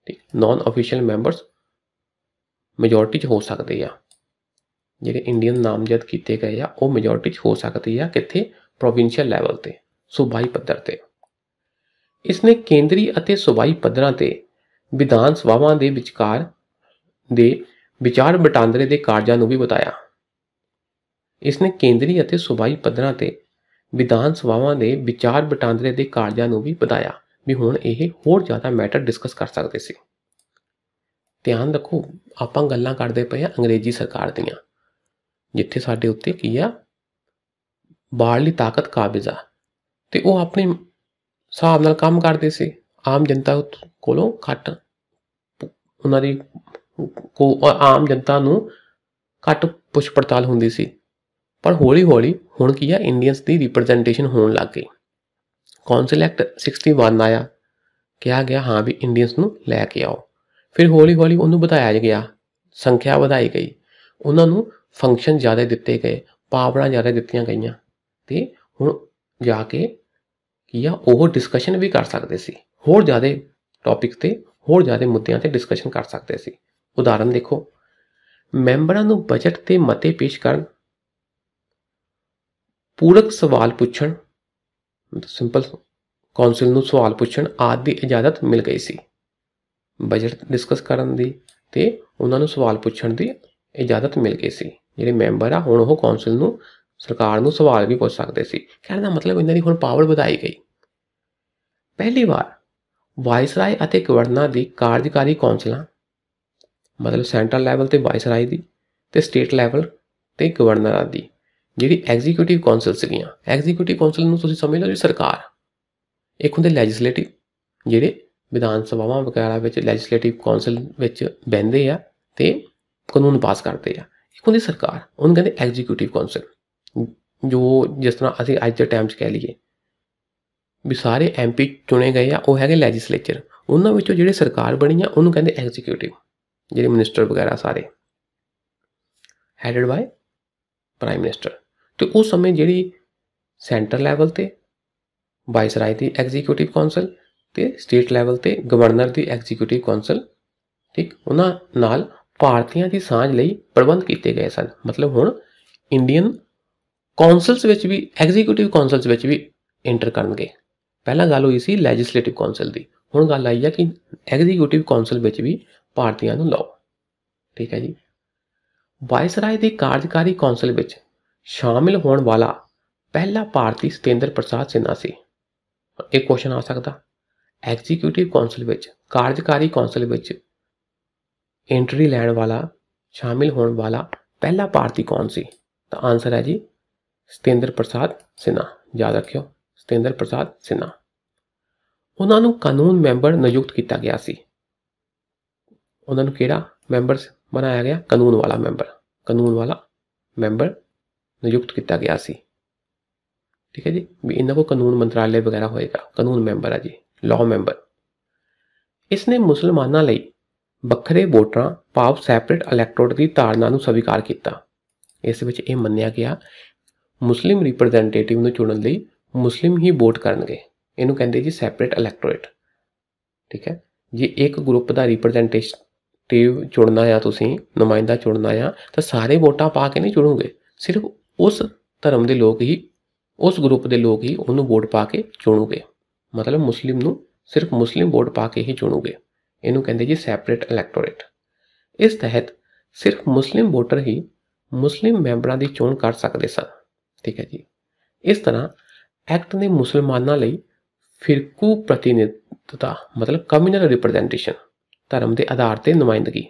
ਠੀਕ ਨਾਨ ਅਫੀਸ਼ੀਅਲ ਮੈਂਬਰਸ ਮੈਜੋਰਟੀ 'ਚ ਹੋ ਸਕਦੇ ਆ ਜਿਹੜੇ ਇੰਡੀਅਨ ਨਾਮਜ਼ਦ ਕੀਤੇ ਗਏ ਆ ਉਹ ਮੈਜੋਰਟੀ 'ਚ ਹੋ ਸਕਦੇ ਆ ਕਿੱਥੇ ਪ੍ਰੋਵਿੰਸ਼ੀਅਲ ਲੈਵਲ ਤੇ ਸੂਬਾਈ ਪੱਧਰ ਤੇ ਇਸ ਨੇ ਕੇਂਦਰੀ ਅਤੇ ਸੂਬਾਈ ਪੱਧਰਾਂ ਤੇ ਵਿਧਾਨ ਸਭਾਵਾਂ ਦੇ ਵਿਚਕਾਰ ਦੇ ਵਿਚਾਰ ਵਟਾਂਦਰੇ ਦੇ ਕਾਰਜਾਂ ਨੂੰ ਵੀ ਬਤਾਇਆ ਇਸ ਨੇ ਕੇਂਦਰੀ ਅਤੇ ਸੂਬਾਈ ਪੱਧਰਾਂ ਤੇ ਵਿਧਾਨ ਸਭਾਵਾਂ ਦੇ ਵਿਚਾਰ ਵਟਾਂਦਰੇ ਦੇ ਕਾਰਜਾਂ ਨੂੰ ਵੀ ਬਤਾਇਆ ਵੀ ਹੁਣ ਇਹ ਹੋਰ ਜ਼ਿਆਦਾ ਮੈਟਰ ਡਿਸਕਸ ਕਰ ਸਕਦੇ ਸੀ ਧਿਆਨ ਰੱਖੋ ਆਪਾਂ ਗੱਲਾਂ ਕਰਦੇ ਪਏ ਆ ਅੰਗਰੇਜ਼ੀ ਸਰਕਾਰ ਦੀਆਂ ਜਿੱਥੇ ਸਾਡੇ ਉੱਤੇ ਕੀ ਆ ਬਾਹਰਲੀ ਤਾਕਤ ਕਾਬਜ਼ ਆ ਤੇ ਉਹ ਆਪਣੇ ਸਾਹਬ ਨਾਲ ਕੰਮ ਕਰਦੇ ਸੀ ਆਮ ਜਨਤਾ ਕੋਲੋਂ ਘੱਟ ਉਹਨਾਂ ਦੀ ਕੋ ਆਮ ਜਨਤਾ ਨੂੰ ਘੱਟ ਪੁੱਛ ਪੜਤਾਲ ਹੁੰਦੀ ਸੀ ਪਰ ਹੌਲੀ-ਹੌਲੀ ਹੁਣ ਕੀ ਆ ਇੰਡੀਅਨਸ ਦੀ ਰਿਪਰੈਜ਼ੈਂਟੇਸ਼ਨ ਹੋਣ ਲੱਗ ਗਈ ਕੌਂਸਲ ਐਕਟ 61 ਆਇਆ ਕਿਹਾ ਗਿਆ ਹਾਂ ਵੀ ਇੰਡੀਅਨਸ ਨੂੰ ਲੈ ਕੇ ਆਓ ਫਿਰ ਹੌਲੀ-ਹੌਲੀ ਉਹਨੂੰ ਬਤਾਇਆ ਗਿਆ ਸੰਖਿਆ ਵਧਾਈ ਗਈ ਉਹਨਾਂ ਨੂੰ ਫੰਕਸ਼ਨ ਜ਼ਿਆਦਾ ਦਿੱਤੇ ਗਏ ਪਾਵਰਾਂ ਜ਼ਿਆਦਾ ਦਿੱਤੀਆਂ ਗਈਆਂ ਤੇ ਹੁਣ ਜਾ ਕੇ ਕੀ ਆ ਉਹ ਡਿਸਕਸ਼ਨ ਵੀ ਕਰ ਸਕਦੇ ਸੀ ਹੋਰ ਜ਼ਿਆਦਾ ਟੌਪਿਕ ਤੇ ਹੋਰ ਜ਼ਿਆਦਾ ਮੁੱਦਿਆਂ ਤੇ ਡਿਸਕਸ਼ਨ ਕਰ ਸਕਦੇ ਸੀ ਉਦਾਹਰਨ ਦੇਖੋ ਮੈਂਬਰਾਂ ਨੂੰ ਬਜਟ ਤੇ ਮਤੇ ਪੇਸ਼ ਕਰਨ ਪੂਰਕ ਸਵਾਲ ਪੁੱਛਣ ਸਿੰਪਲ ਕੌਂਸਲ ਨੂੰ ਸਵਾਲ ਪੁੱਛਣ ਆਦਿ ਦੀ ਇਜਾਜ਼ਤ ਮਿਲ ਗਈ ਸੀ ਬਜਟ ਡਿਸਕਸ ਕਰਨ ਦੀ ਤੇ ਉਹਨਾਂ ਨੂੰ ਸਵਾਲ ਪੁੱਛਣ ਦੀ ਇਜਾਜ਼ਤ ਮਿਲ ਗਈ ਸੀ ਜਿਹੜੇ ਮੈਂਬਰ ਆ ਹੁਣ ਉਹ ਕੌਂਸਲ ਨੂੰ ਸਰਕਾਰ ਨੂੰ ਸਵਾਲ ਵੀ ਪੁੱਛ ਸਕਦੇ ਸੀ ਕਹਿਣ ਦਾ ਮਤਲਬ ਇਹਨਾਂ ਦੀ ਹੁਣ ਪਾਵਰ ਵਧਾਈ ਗਈ ਪਹਿਲੀ ਵਾਰ ਵਾਇਸਰਾਏ ਅਤੇ ਗਵਰਨਰ ਦੀ ਕਾਰਜਕਾਰੀ ਕੌਂਸਲਾਂ ਮਤਲਬ ਸੈਂਟਰਲ ਲੈਵਲ ਤੇ ਵਾਇਸਰਾਏ ਦੀ ਤੇ ਸਟੇਟ ਲੈਵਲ ਤੇ ਗਵਰਨਰਾਂ ਦੀ ਜਿਹੜੀ ਐਗਜ਼ੀਕਿਊਟਿਵ ਕੌਂਸਲ ਸੀਗੀਆਂ ਐਗਜ਼ੀਕਿਊਟਿਵ ਕੌਂਸਲ ਨੂੰ ਤੁਸੀਂ ਸਮਝ ਲਓ ਜੀ ਸਰਕਾਰ ਇੱਕ ਹੁੰਦੇ ਲੈਜਿਸਲੇਟਿਵ ਜਿਹੜੇ ਵਿਧਾਨ ਸਭਾਵਾਂ ਵਗੈਰਾ ਵਿੱਚ ਲੈਜਿਸਲੇਟਿਵ ਕੌਂਸਲ ਵਿੱਚ ਬੈਂਦੇ ਆ ਤੇ ਕਾਨੂੰਨ ਪਾਸ ਕਰਦੇ ਆ ਇੱਕ ਹੁੰਦੀ ਸਰਕਾਰ ਉਹਨੂੰ ਕਹਿੰਦੇ ਐਗਜ਼ੀਕਿਊਟਿਵ ਕੌਂਸਲ ਜੋ ਜਿਸ ਤਰ੍ਹਾਂ ਅਸੀਂ ਅੱਜ ਦੇ ਟਾਈਮ 'ਚ ਕਹਿ ਲਈਏ ਵੀ ਸਾਰੇ ਐਮਪੀ ਚੁਣੇ ਗਏ ਆ ਉਹ ਹੈਗੇ ਲੈਜਿਸਲੇਚਰ ਉਹਨਾਂ ਵਿੱਚੋਂ ਜਿਹੜੇ ਸਰਕਾਰ ਬਣੀ ਆ ਉਹਨੂੰ ਕਹਿੰਦੇ ਐਗਜ਼ੀਕਿਊਟਿਵ ਜਿਹੜੇ ਮਿਨਿਸਟਰ ਵਗੈਰਾ ਸਾਰੇ ਹੈਡਡ ਬਾਈ ਪ੍ਰਾਈਮ ਮਿਨਿਸਟਰ ਤੇ ਉਸ ਸਮੇਂ ਜਿਹੜੀ ਸੈਂਟਰ ਲੈਵਲ ਤੇ ਵਾਇਸਰਾਏ ਦੀ ਐਗਜ਼ੀਕਿਊਟਿਵ ਕਾਉਂਸਲ ਤੇ ਸਟੇਟ ਲੈਵਲ ਤੇ ਗਵਰਨਰ ਦੀ ਐਗਜ਼ੀਕਿਊਟਿਵ ਕਾਉਂਸਲ ਠੀਕ ਉਹਨਾਂ ਨਾਲ ਭਾਰਤੀਆਂ ਦੀ ਸਾਂਝ ਲਈ ਪ੍ਰਬੰਧ ਕੀਤੇ ਗਏ ਸਨ ਮਤਲਬ ਹੁਣ ਇੰਡੀਅਨ ਕਾਉਂਸਲਸ ਵਿੱਚ ਵੀ ਐਗਜ਼ੀਕਿਊਟਿਵ ਕਾਉਂਸਲਸ ਵਿੱਚ ਵੀ ਇੰਟਰ ਕਰਨਗੇ ਪਹਿਲਾਂ ਗੱਲ ਹੋਈ ਸੀ ਲੈਜਿਸਲੇਟਿਵ ਕਾਉਂਸਲ ਦੀ ਹੁਣ ਗੱਲ ਆਈ ਹੈ ਕਿ ਐਗਜ਼ੀਕਿਊਟਿਵ ਕਾਉਂਸਲ ਵਿੱਚ ਵੀ ਭਾਰਤੀਆਂ ਨੂੰ ਲਾਓ ਠੀਕ ਹੈ ਜੀ ਵਾਇਸਰਾਏ ਦੇ ਕਾਰਜਕਾਰੀ ਕੌਂਸਲ ਵਿੱਚ ਸ਼ਾਮਿਲ ਹੋਣ ਵਾਲਾ ਪਹਿਲਾ ਭਾਰਤੀ ਸਤੇਂਦਰ ਪ੍ਰਸਾਦ ਸਿਨਾ ਸੀ ਇਹ ਕੁਐਸਚਨ ਆ ਸਕਦਾ ਐਗਜ਼ੀਕਿਊਟਿਵ ਕੌਂਸਲ ਵਿੱਚ ਕਾਰਜਕਾਰੀ ਕੌਂਸਲ ਵਿੱਚ ਐਂਟਰੀ ਲੈਣ ਵਾਲਾ ਸ਼ਾਮਿਲ ਹੋਣ ਵਾਲਾ ਪਹਿਲਾ ਭਾਰਤੀ ਕੌਣ ਸੀ ਤਾਂ ਆਨਸਰ ਹੈ ਜੀ ਸਤੇਂਦਰ ਪ੍ਰਸਾਦ ਸਿਨਾ ਯਾਦ ਰੱਖਿਓ ਸਤਿੰਦਰ ਪ੍ਰਸਾਦ ਸਿਨਾ ਉਹਨਾਂ ਨੂੰ ਕਾਨੂੰਨ ਮੈਂਬਰ ਨਿਯੁਕਤ ਕੀਤਾ ਗਿਆ ਸੀ ਉਹਨਾਂ ਨੂੰ ਕਿਹੜਾ ਮੈਂਬਰ ਬਣਾਇਆ ਗਿਆ ਕਾਨੂੰਨ ਵਾਲਾ ਮੈਂਬਰ ਕਾਨੂੰਨ ਵਾਲਾ ਮੈਂਬਰ ਨਿਯੁਕਤ ਕੀਤਾ ਗਿਆ ਸੀ ਠੀਕ ਹੈ ਜੀ ਵੀ ਇਹਨਾਂ ਕੋ ਕਾਨੂੰਨ ਮੰਤਰਾਲੇ ਵਗੈਰਾ ਹੋਏਗਾ ਕਾਨੂੰਨ ਮੈਂਬਰ ਆ ਜੀ ਲਾਅ ਮੈਂਬਰ ਇਸ ਨੇ ਮੁਸਲਮਾਨਾਂ ਲਈ ਵੱਖਰੇ ਵੋਟਰਾਂ ਪਾਪ ਸੈਪਰੇਟ ਇਲੈਕਟੋਰੇਟ ਦੀ ਧਾਰਨਾ ਨੂੰ ਸਵੀਕਾਰ ਕੀਤਾ ਇਸ ਵਿੱਚ ਇਹ ਮੰਨਿਆ ਗਿਆ ਮੁਸਲਿਮ ਰਿਪਰੈਜ਼ੈਂਟੇਟਿਵ ਨੂੰ ਚੁਣਨ ਲਈ ਮੁਸਲਿਮ ਹੀ ਵੋਟ ਕਰਨਗੇ ਇਹਨੂੰ ਕਹਿੰਦੇ ਜੀ ਸੈਪਰੇਟ ਇਲੈਕਟੋਰੇਟ ਠੀਕ ਹੈ ਜੇ ਇੱਕ ਗਰੁੱਪ ਦਾ ਰਿਪਰੈਜ਼ੈਂਟੇਟਿਵ ਚੁਣਨਾ ਆ ਤੁਸੀਂ ਨੁਮਾਇੰਦਾ ਚੁਣਨਾ ਆ ਤਾਂ ਸਾਰੇ ਵੋਟਾਂ ਪਾ ਕੇ ਨਹੀਂ ਚੁਣੋਗੇ ਸਿਰਫ ਉਸ ਧਰਮ ਦੇ ਲੋਕ ਹੀ ਉਸ ਗਰੁੱਪ ਦੇ ਲੋਕ ਹੀ ਉਹਨੂੰ ਵੋਟ ਪਾ ਕੇ ਚੁਣੋਗੇ ਮਤਲਬ ਮੁਸਲਿਮ ਨੂੰ ਸਿਰਫ ਮੁਸਲਿਮ ਵੋਟ ਪਾ ਕੇ ਹੀ ਚੁਣੋਗੇ ਇਹਨੂੰ ਕਹਿੰਦੇ ਜੀ ਸੈਪਰੇਟ ਇਲੈਕਟੋਰੇਟ ਇਸ ਤਹਿਤ ਸਿਰਫ ਮੁਸਲਿਮ ਵੋਟਰ ਹੀ ਮੁਸਲਿਮ ਮੈਂਬਰਾਂ ਦੀ ਚੋਣ ਕਰ ਸਕਦੇ ਸਨ ਠੀਕ ਹੈ ਜੀ ਇਸ ਤਰ੍ਹਾਂ ਐਕਟ ਨੇ ਮੁਸਲਮਾਨਾਂ ਲਈ ਫਿਰਕੂ ਪ੍ਰਤੀਨਿਧਤਾ ਮਤਲਬ ਕਮਿਊਨਲ ਰਿਪਰੈਜ਼ੈਂਟੇਸ਼ਨ ਧਰਮ ਦੇ ਆਧਾਰ ਤੇ ਨੁਮਾਇੰਦਗੀ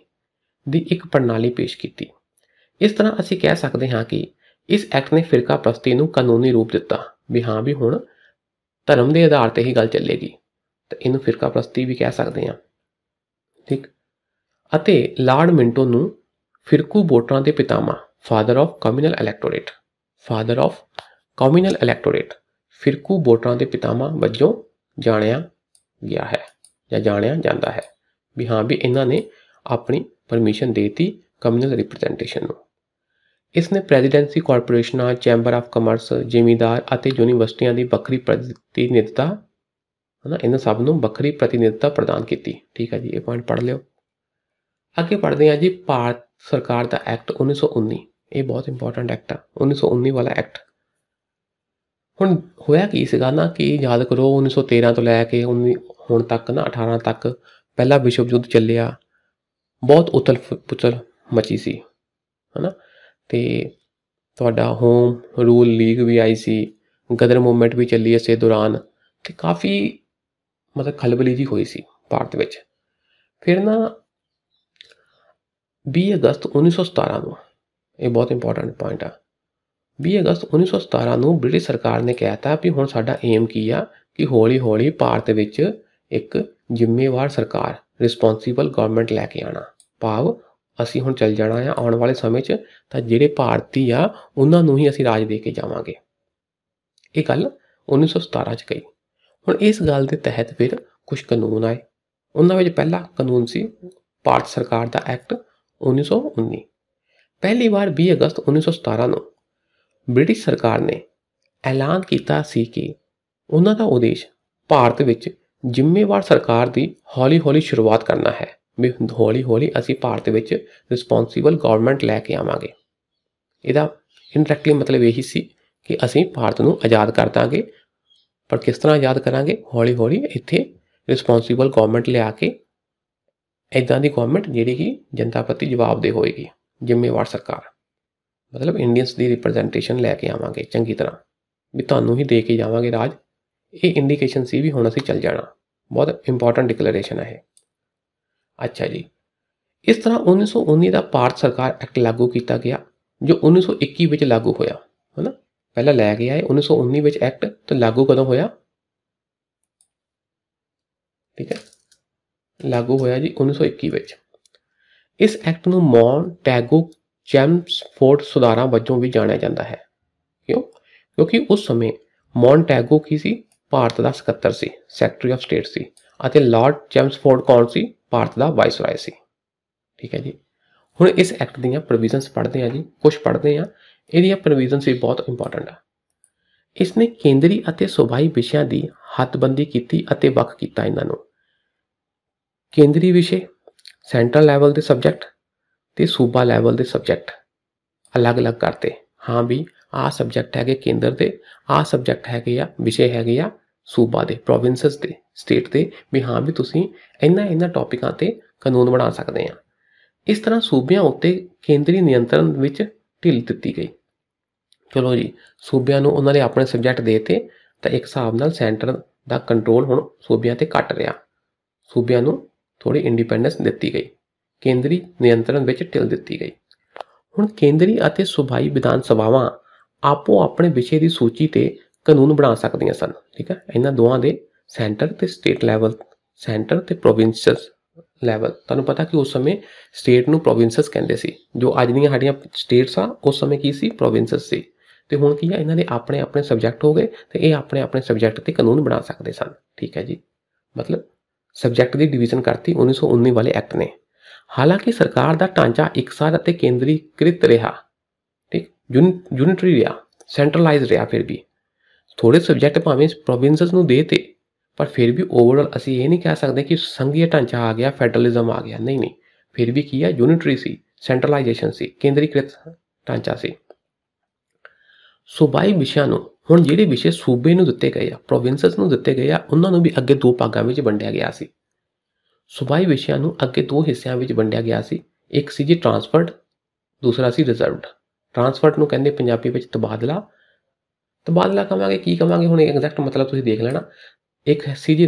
ਦੀ ਇੱਕ ਪ੍ਰਣਾਲੀ ਪੇਸ਼ ਕੀਤੀ ਇਸ ਤਰ੍ਹਾਂ ਅਸੀਂ ਕਹਿ ਸਕਦੇ ਹਾਂ ਕਿ ਇਸ ਐਕਟ ਨੇ ਫਿਰਕਾ ਪ੍ਰਸਤੀ ਨੂੰ ਕਾਨੂੰਨੀ ਰੂਪ ਦਿੱਤਾ ਵੀ ਹਾਂ ਵੀ ਹੁਣ ਧਰਮ ਦੇ ਆਧਾਰ ਤੇ ਹੀ ਗੱਲ ਚੱਲੇਗੀ ਤਾਂ ਇਹਨੂੰ ਫਿਰਕਾ ਪ੍ਰਸਤੀ ਵੀ ਕਹਿ ਸਕਦੇ ਹਾਂ ਠੀਕ ਅਤੇ ਲਾਰਡ ਮਿੰਟੋ ਨੂੰ ਫਿਰਕੂ ਵੋਟਰਾਂ ਦੇ ਪਿਤਾਮਾ father of communal electorate father of communal electorate ਫਿਰਕੂ ਵੋਟਰਾਂ ਦੇ ਪਿਤਾਮਾ ਵੱਜੋਂ ਜਾਣਿਆ ਗਿਆ ਹੈ ਜਾਂ ਜਾਣਿਆ ਜਾਂਦਾ ਹੈ ਵੀ ਹਾਂ ਵੀ ਇਹਨਾਂ ਨੇ ਆਪਣੀ ਪਰਮਿਸ਼ਨ ਦੇਤੀ ਕਮਿਊਨਲ ਰਿਪਰੈਜ਼ੈਂਟੇਸ਼ਨ ਨੂੰ ਇਸ ਨੇ ਪ੍ਰੈਜ਼ੀਡੈਂਸੀ ਕਾਰਪੋਰੇਸ਼ਨਾਂ ਚੈਂਬਰ ਆਫ ਕਮਰਸ ਜ਼ਿਮੀਦਾਰ ਅਤੇ ਯੂਨੀਵਰਸਿਟੀਆਂ ਦੀ ਵੱਖਰੀ ਪ੍ਰਤੀਨਿਧਤਾ ਹਨਾ ਇਹਨਾਂ ਸਭ ਨੂੰ ਵੱਖਰੀ ਪ੍ਰਤੀਨਿਧਤਾ ਪ੍ਰਦਾਨ ਕੀਤੀ ਠੀਕ ਹੈ ਜੀ ਇਹ ਪੁਆਇੰਟ ਪੜ੍ਹ ਲਿਓ ਅੱਗੇ ਪੜ੍ਹਦੇ ਹਾਂ ਜੀ ਭਾਰਤ ਸਰਕਾਰ ਦਾ ਐਕਟ 1919 ਇਹ ਬਹੁਤ ਇੰਪੋਰਟੈਂਟ ਐਕਟ ਆ 1919 ਵਾਲਾ ਐਕਟ ਹੁਣ ਹੋਇਆ ਕੀ ਸੀਗਾ ਨਾ ਕਿ ਯਾਦ ਕਰੋ 1913 ਤੋਂ ਲੈ ਕੇ ਹੁਣ ਤੱਕ ਨਾ 18 ਤੱਕ ਪਹਿਲਾ ਵਿਸ਼ਵ ਯੁੱਧ ਚੱਲਿਆ ਬਹੁਤ ਉਤਲ ਪੁਤਲ ਮਚੀ ਸੀ ਹਨਾ ਤੇ ਤੁਹਾਡਾ ਹੋਮ ਰੂਲ ਲੀਗ ਵੀ ਆਈ ਸੀ ਗਦਰ ਮੂਵਮੈਂਟ ਵੀ ਚੱਲੀ ਇਸੇ ਦੌਰਾਨ ਤੇ ਕਾਫੀ ਮਤਲਬ ਖਲਬਲੀ ਜੀ ਹੋਈ ਸੀ ਭਾਰਤ ਵਿੱਚ ਫਿਰ ਨਾ 20 ਅਗਸਤ 1917 ਨੂੰ ਇਹ ਬਹੁਤ ਇੰਪੋਰਟੈਂਟ ਪੁਆਇੰਟ ਆ 20 ਅਗਸਤ 1917 ਨੂੰ ਬ੍ਰਿਟਿਸ਼ ਸਰਕਾਰ ਨੇ ਕਹਿਤਾ ਵੀ ਹੁਣ ਸਾਡਾ ਏਮ ਕੀ ਆ ਕਿ ਹੌਲੀ-ਹੌਲੀ ਭਾਰਤ ਵਿੱਚ ਇੱਕ ਜ਼ਿੰਮੇਵਾਰ ਸਰਕਾਰ ਰਿਸਪੌਂਸੀਬਲ ਗਵਰਨਮੈਂਟ ਲੈ ਕੇ ਆਣਾ ਭਾਵ ਅਸੀਂ ਹੁਣ ਚੱਲ ਜਾਣਾ ਆ ਆਉਣ ਵਾਲੇ ਸਮੇਂ 'ਚ ਤਾਂ ਜਿਹੜੇ ਭਾਰਤੀ ਆ ਉਹਨਾਂ ਨੂੰ ਹੀ ਅਸੀਂ ਰਾਜ ਦੇ ਕੇ ਜਾਵਾਂਗੇ ਇਹ ਗੱਲ 1917 'ਚ ਕਹੀ ਹੁਣ ਇਸ ਗੱਲ ਦੇ ਤਹਿਤ ਫਿਰ ਕੁਝ ਕਾਨੂੰਨ ਆਏ ਉਹਨਾਂ ਵਿੱਚ ਪਹਿਲਾ ਕਾਨੂੰਨ ਸੀ ਭਾਰਤ ਸਰਕਾਰ ਦਾ ਐਕਟ 1919 ਪਹਿਲੀ ਵਾਰ 20 ਅਗਸਤ 1917 ਨੂੰ ਬ੍ਰਿਟਿਸ਼ ਸਰਕਾਰ ਨੇ ਐਲਾਨ ਕੀਤਾ ਸੀ ਕਿ ਉਹਨਾਂ ਦਾ ਉਦੇਸ਼ ਭਾਰਤ ਵਿੱਚ ਜ਼ਿੰਮੇਵਾਰ ਸਰਕਾਰ ਦੀ ਹੌਲੀ-ਹੌਲੀ ਸ਼ੁਰੂਆਤ ਕਰਨਾ ਹੈ ਵੀ ਹੌਲੀ-ਹੌਲੀ ਅਸੀਂ ਭਾਰਤ ਵਿੱਚ ਰਿਸਪੌਂਸੀਬਲ ਗਵਰਨਮੈਂਟ ਲੈ ਕੇ ਆਵਾਂਗੇ ਇਹਦਾ ਇਨਡਾਇਰੈਕਟਲੀ ਮਤਲਬ ਇਹੀ ਸੀ ਕਿ ਅਸੀਂ ਭਾਰਤ ਨੂੰ ਆਜ਼ਾਦ ਕਰ ਦਾਂਗੇ ਪਰ ਕਿਸ ਤਰ੍ਹਾਂ ਆਜ਼ਾਦ ਕਰਾਂਗੇ ਹੌਲੀ-ਹੌਲੀ ਇੱਥੇ ਰਿਸਪੌਂਸੀਬਲ ਗਵਰਨਮੈਂਟ ਲਿਆ ਕੇ ਇਦਾਂ ਦੀ ਗਵਰਨਮੈਂਟ ਜਿਹੜੀ ਕਿ ਜਨਤਾ ਪ੍ਰਤੀ ਜਵਾਬਦੇਹ ਹੋਏਗੀ ਜ਼ਿੰਮੇਵਾਰ ਸਰਕਾਰ ਮਤਲਬ ਇੰਡੀਅਨਸ ਦੀ ਰਿਪਰੈਜ਼ੈਂਟੇਸ਼ਨ ਲੈ ਕੇ ਆਵਾਂਗੇ ਚੰਗੀ ਤਰ੍ਹਾਂ ਵੀ ਤੁਹਾਨੂੰ ਹੀ ਦੇ ਕੇ ਜਾਵਾਂਗੇ ਰਾਜ ਇਹ ਇੰਡੀਕੇਸ਼ਨ ਸੀ ਵੀ ਹੁਣ ਅਸੀਂ ਚੱਲ ਜਾਣਾ ਬਹੁਤ ਇੰਪੋਰਟੈਂਟ ਡਿਕਲੇਰੇਸ਼ਨ ਹੈ ਇਹ ਅੱਛਾ ਜੀ ਇਸ ਤਰ੍ਹਾਂ 1919 ਦਾ ਭਾਰਤ ਸਰਕਾਰ ਐਕਟ ਲਾਗੂ ਕੀਤਾ ਗਿਆ ਜੋ 1921 ਵਿੱਚ ਲਾਗੂ ਹੋਇਆ ਹਨਾ ਪਹਿਲਾਂ ਲੈ ਕੇ ਆਏ 1919 ਵਿੱਚ ਐਕਟ ਤੇ ਲਾਗੂ ਕਦੋਂ ਹੋਇਆ ਠੀਕ ਹੈ ਲਾਗੂ ਹੋਇਆ ਜੀ 1921 ਵਿੱਚ ਇਸ ਐਕਟ ਨੂੰ ਮੌਨ ਟੈਗੋ ਚੈਮਸਫੋਰਡ ਸੁਧਾਰਾਂ ਵਜੋਂ ਵੀ ਜਾਣਿਆ ਜਾਂਦਾ ਹੈ ਕਿਉਂ ਕਿਉਂਕਿ ਉਸ ਸਮੇਂ ਮੌਂਟੈਗੋ ਕੀ ਸੀ ਭਾਰਤ ਦਾ ਸਕੱਤਰ ਸੀ ਸੈਕਟਰੀ ਆਫ ਸਟੇਟ ਸੀ ਅਤੇ ਲਾਰਡ ਚੈਮਸਫੋਰਡ ਕੌਣ ਸੀ ਭਾਰਤ ਦਾ ਵਾਇਸਰਾਏ ਸੀ ਠੀਕ ਹੈ ਜੀ ਹੁਣ ਇਸ ਐਕਟ ਦੀਆਂ ਪ੍ਰੋਵੀਜ਼ਨਸ ਪੜ੍ਹਦੇ ਆ ਜੀ ਕੁਝ ਪੜ੍ਹਦੇ ਆ ਇਹਦੀਆਂ ਪ੍ਰੋਵੀਜ਼ਨਸ ਵੀ ਬਹੁਤ ਇੰਪੋਰਟੈਂਟ ਆ ਇਸ ਨੇ ਕੇਂਦਰੀ ਅਤੇ ਸੂਬਾਈ ਵਿਸ਼ਿਆਂ ਦੀ ਹੱਦਬੰਦੀ ਕੀਤੀ ਅਤੇ ਵੱਖ ਕੀਤਾ ਇਹਨਾਂ ਨੂੰ ਕੇਂਦਰੀ ਵਿਸ਼ੇ ਸੈਂਟਰਲ ਲੈਵਲ ਦੇ ਸਬਜੈਕਟ ਤੇ ਸੂਬਾ ਲੈਵਲ ਦੇ ਸਬਜੈਕਟ ਅਲੱਗ-ਅਲੱਗ ਕਰਤੇ ਹਾਂ ਵੀ ਆ ਸਬਜੈਕਟ ਹੈਗੇ ਕੇਂਦਰ ਦੇ ਆ ਸਬਜੈਕਟ ਹੈਗੇ ਆ ਵਿਸ਼ੇ ਹੈਗੇ ਆ ਸੂਬਾ ਦੇ ਪ੍ਰੋਵਿੰਸਸ ਦੇ ਸਟੇਟ ਦੇ ਵੀ ਹਾਂ ਵੀ ਤੁਸੀਂ ਇੰਨਾ ਇੰਨਾ ਟੌਪਿਕਾਂ ਤੇ ਕਾਨੂੰਨ ਬਣਾ ਸਕਦੇ ਆ ਇਸ ਤਰ੍ਹਾਂ ਸੂਬਿਆਂ ਉੱਤੇ ਕੇਂਦਰੀ ਨਿਯੰਤਰਣ ਵਿੱਚ ਢਿੱਲ ਦਿੱਤੀ ਗਈ ਚਲੋ ਜੀ ਸੂਬਿਆਂ ਨੂੰ ਉਹਨਾਂ ਨੇ ਆਪਣੇ ਸਬਜੈਕਟ ਦੇਤੇ ਤਾਂ ਇੱਕ ਹਿਸਾਬ ਨਾਲ ਸੈਂਟਰ ਦਾ ਕੰਟਰੋਲ ਹੁਣ ਸੂਬਿਆਂ ਤੇ ਘਟ ਰਿਹਾ ਸੂਬਿਆਂ ਨੂੰ ਥੋੜੀ ਇੰਡੀਪੈਂਡੈਂਸ ਦਿੱਤੀ ਗਈ ਕੇਂਦਰੀ ਨਿਯੰਤਰਣ ਵਿੱਚ ਢਿੱਲ ਦਿੱਤੀ ਗਈ ਹੁਣ ਕੇਂਦਰੀ ਅਤੇ ਸੁਭਾਈ ਵਿਧਾਨ ਸਭਾਵਾਂ ਆਪੋ ਆਪਣੇ ਵਿਸ਼ੇ ਦੀ ਸੂਚੀ ਤੇ ਕਾਨੂੰਨ ਬਣਾ ਸਕਦੀਆਂ ਸਨ ਠੀਕ ਹੈ ਇਹਨਾਂ ਦੋਹਾਂ ਦੇ ਸੈਂਟਰ ਤੇ ਸਟੇਟ ਲੈਵਲ ਸੈਂਟਰ ਤੇ ਪ੍ਰੋਵਿੰਸਸ ਲੈਵਲ ਤੁਹਾਨੂੰ ਪਤਾ ਕਿ ਉਸ ਸਮੇਂ ਸਟੇਟ ਨੂੰ ਪ੍ਰੋਵਿੰਸਸ ਕਹਿੰਦੇ ਸੀ ਜੋ ਅੱਜ ਦੀਆਂ ਸਾਡੀਆਂ ਸਟੇਟਸ ਆ ਉਸ ਸਮੇਂ ਕੀ ਸੀ ਪ੍ਰੋਵਿੰਸਸ ਸੀ ਤੇ ਹੁਣ ਕੀ ਆ ਇਹਨਾਂ ਦੇ ਆਪਣੇ ਆਪਣੇ ਸਬਜੈਕਟ ਹੋ ਗਏ ਤੇ ਇਹ ਆਪਣੇ ਆਪਣੇ ਸਬਜੈਕਟ ਤੇ ਕਾਨੂੰਨ ਬਣਾ ਸਕਦੇ ਸਨ ਠੀਕ ਹੈ ਜੀ ਮਤਲਬ ਸਬਜੈਕਟ ਦੀ ਡਿਵੀਜ਼ਨ ਕਰਤੀ 1919 ਵਾਲੇ ਐਕਟ ਨੇ ਹਾਲਾਂਕਿ ਸਰਕਾਰ ਦਾ ਢਾਂਚਾ ਇਕਸਾਰ ਅਤੇ ਕੇਂਦਰੀਕ੍ਰਿਤ ਰਿਹਾ ਠੀਕ ਯੂਨਿਟਰੀ ਰਿਹਾ ਸੈਂਟਰਲਾਈਜ਼ਡ ਰਿਹਾ ਫਿਰ ਵੀ ਥੋੜੇ ਸਬਜੈਕਟ ਭਾਵੇਂ ਪ੍ਰੋਵਿੰਸਸ ਨੂੰ ਦੇਤੇ ਪਰ ਫਿਰ ਵੀ ਓਵਰਆਲ ਅਸੀਂ ਇਹ ਨਹੀਂ ਕਹਿ ਸਕਦੇ ਕਿ ਸੰਘੀ ਢਾਂਚਾ ਆ ਗਿਆ ਫੈਡਰਲਿਜ਼ਮ ਆ ਗਿਆ ਨਹੀਂ ਨਹੀਂ ਫਿਰ ਵੀ ਕੀ ਹੈ ਯੂਨਿਟਰੀ ਸੀ ਸੈਂਟਰਲਾਈਜੇਸ਼ਨ ਸੀ ਕੇਂਦਰੀਕ੍ਰਿਤ ਢਾਂਚਾ ਸੀ ਸੂਬਾਈ ਵਿਸ਼ਿਆਂ ਨੂੰ ਹੁਣ ਜਿਹੜੇ ਵਿਸ਼ੇ ਸੂਬੇ ਨੂੰ ਦਿੱਤੇ ਗਏ ਆ ਪ੍ਰੋਵਿੰਸਸ ਨੂੰ ਦਿੱਤੇ ਗਏ ਆ ਉਹਨਾਂ ਨੂੰ ਵੀ ਅੱਗੇ ਦੋ ਭਾਗਾਂ ਵਿੱਚ ਵੰਡਿਆ ਗਿਆ ਸੀ ਸੁਭਾਈ ਵਿਸ਼ਿਆਂ ਨੂੰ ਅੱਗੇ ਦੋ ਹਿੱਸਿਆਂ ਵਿੱਚ ਵੰਡਿਆ ਗਿਆ ਸੀ ਇੱਕ ਸੀ ਜੀ ਟ੍ਰਾਂਸਫਰਡ ਦੂਸਰਾ ਸੀ ਰਿਜ਼ਰਵਡ ਟ੍ਰਾਂਸਫਰਡ ਨੂੰ ਕਹਿੰਦੇ ਪੰਜਾਬੀ ਵਿੱਚ ਤਬਾਦਲਾ ਤਬਾਦਲਾ ਕਹਾਂਗੇ ਕੀ ਕਹਾਂਗੇ ਹੁਣ ਐਗਜ਼ੈਕਟ ਮਤਲਬ ਤੁਸੀਂ ਦੇਖ ਲੈਣਾ ਇੱਕ ਸੀ ਜੀ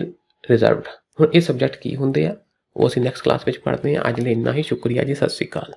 ਰਿਜ਼ਰਵਡ ਹੁਣ ਇਹ ਸਬਜੈਕਟ ਕੀ ਹੁੰਦੇ ਆ ਉਹ ਅਸੀਂ ਨੈਕਸਟ ਕਲਾਸ ਵਿੱਚ ਪੜ੍ਹਦੇ ਹਾਂ ਅੱਜ ਲਈ ਇੰਨਾ ਹੀ ਸ਼ੁਕਰੀਆ ਜੀ ਸਤਿ ਸ਼੍ਰੀ ਅਕਾਲ